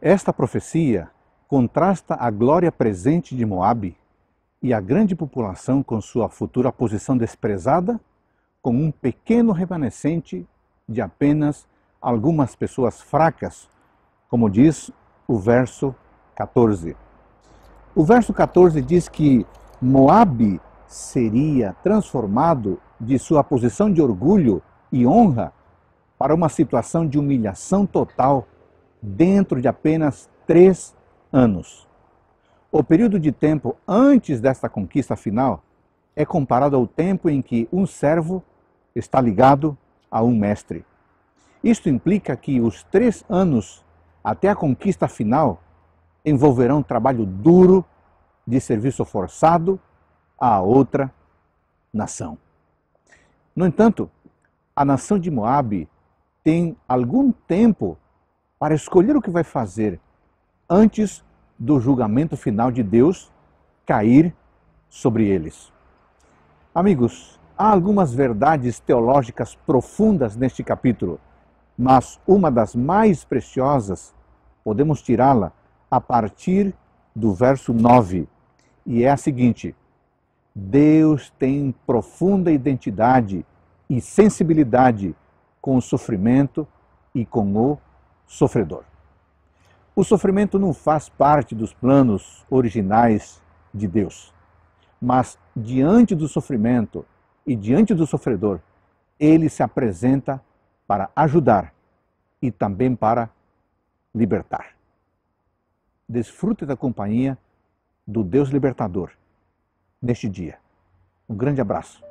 Esta profecia contrasta a glória presente de Moabe e a grande população com sua futura posição desprezada com um pequeno remanescente de apenas algumas pessoas fracas, como diz o verso 14. O verso 14 diz que Moabe seria transformado de sua posição de orgulho e honra para uma situação de humilhação total dentro de apenas três anos. O período de tempo antes desta conquista final é comparado ao tempo em que um servo está ligado a um mestre. Isto implica que os três anos até a conquista final envolverão trabalho duro de serviço forçado a outra nação. No entanto, a nação de Moabe tem algum tempo para escolher o que vai fazer antes do julgamento final de Deus cair sobre eles. Amigos, há algumas verdades teológicas profundas neste capítulo, mas uma das mais preciosas podemos tirá-la a partir do verso 9, e é a seguinte: Deus tem profunda identidade e sensibilidade com o sofrimento e com o sofredor. O sofrimento não faz parte dos planos originais de Deus, mas diante do sofrimento e diante do sofredor, ele se apresenta para ajudar e também para libertar. Desfrute da companhia do Deus libertador neste dia. Um grande abraço.